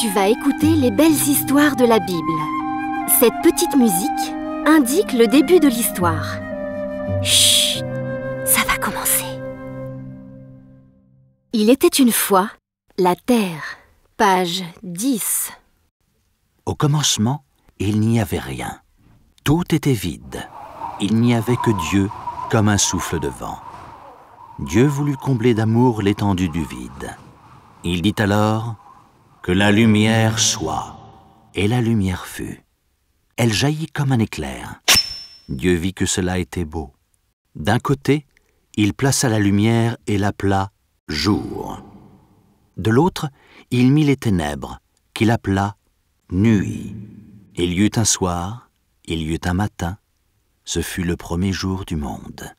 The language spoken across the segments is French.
Tu vas écouter les belles histoires de la Bible. Cette petite musique indique le début de l'histoire. Chut Ça va commencer. Il était une fois la terre. Page 10. Au commencement, il n'y avait rien. Tout était vide. Il n'y avait que Dieu comme un souffle de vent. Dieu voulut combler d'amour l'étendue du vide. Il dit alors que la lumière soit. Et la lumière fut. Elle jaillit comme un éclair. Dieu vit que cela était beau. D'un côté, il plaça la lumière et l'appela jour. De l'autre, il mit les ténèbres, qu'il appela nuit. Il y eut un soir, il y eut un matin, ce fut le premier jour du monde.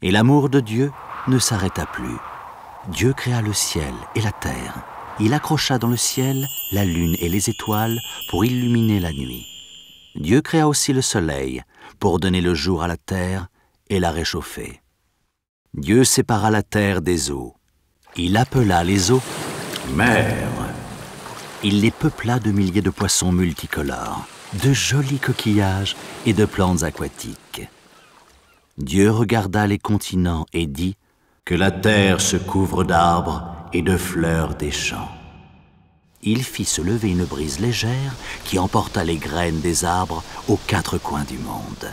Et l'amour de Dieu ne s'arrêta plus. Dieu créa le ciel et la terre, il accrocha dans le ciel la lune et les étoiles pour illuminer la nuit. Dieu créa aussi le soleil pour donner le jour à la terre et la réchauffer. Dieu sépara la terre des eaux. Il appela les eaux mer. Il les peupla de milliers de poissons multicolores, de jolis coquillages et de plantes aquatiques. Dieu regarda les continents et dit que la terre se couvre d'arbres et de fleurs des champs. Il fit se lever une brise légère qui emporta les graines des arbres aux quatre coins du monde.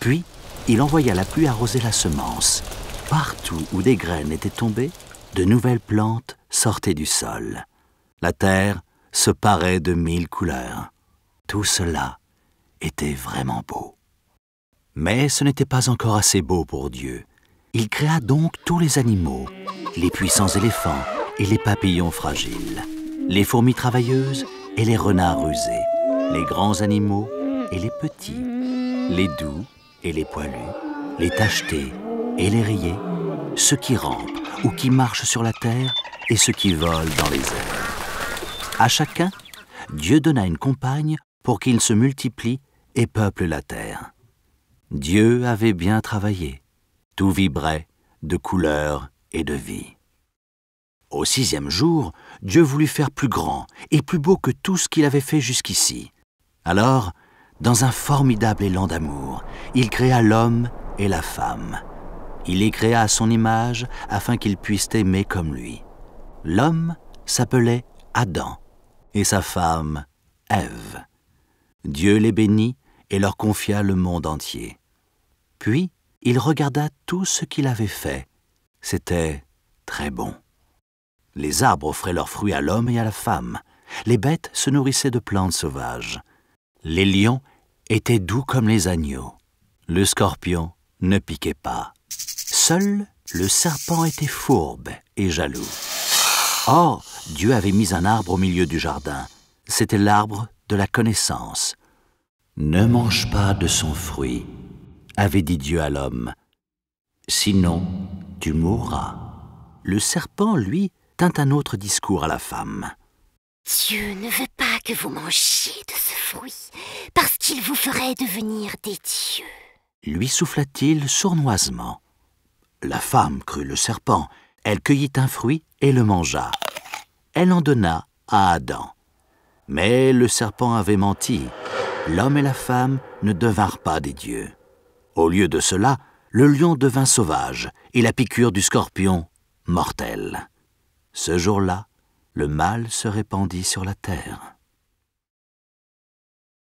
Puis, il envoya la pluie arroser la semence. Partout où des graines étaient tombées, de nouvelles plantes sortaient du sol. La terre se parait de mille couleurs. Tout cela était vraiment beau. Mais ce n'était pas encore assez beau pour Dieu. Il créa donc tous les animaux, les puissants éléphants et les papillons fragiles, les fourmis travailleuses et les renards rusés, les grands animaux et les petits, les doux et les poilus, les tachetés et les rayés, ceux qui rampent ou qui marchent sur la terre et ceux qui volent dans les airs. À chacun, Dieu donna une compagne pour qu'il se multiplie et peuple la terre. Dieu avait bien travaillé. Tout vibrait de couleur et de vie. Au sixième jour, Dieu voulut faire plus grand et plus beau que tout ce qu'il avait fait jusqu'ici. Alors, dans un formidable élan d'amour, il créa l'homme et la femme. Il les créa à son image afin qu'ils puissent aimer comme lui. L'homme s'appelait Adam et sa femme Ève. Dieu les bénit et leur confia le monde entier. Puis, il regarda tout ce qu'il avait fait. C'était très bon. Les arbres offraient leurs fruits à l'homme et à la femme. Les bêtes se nourrissaient de plantes sauvages. Les lions étaient doux comme les agneaux. Le scorpion ne piquait pas. Seul le serpent était fourbe et jaloux. Or, Dieu avait mis un arbre au milieu du jardin. C'était l'arbre de la connaissance. Ne mange pas de son fruit avait dit Dieu à l'homme. Sinon, tu mourras. Le serpent, lui, tint un autre discours à la femme. Dieu ne veut pas que vous mangiez de ce fruit, parce qu'il vous ferait devenir des dieux. Lui souffla-t-il sournoisement. La femme crut le serpent. Elle cueillit un fruit et le mangea. Elle en donna à Adam. Mais le serpent avait menti. L'homme et la femme ne devinrent pas des dieux. Au lieu de cela, le lion devint sauvage et la piqûre du scorpion mortelle. Ce jour-là, le mal se répandit sur la terre.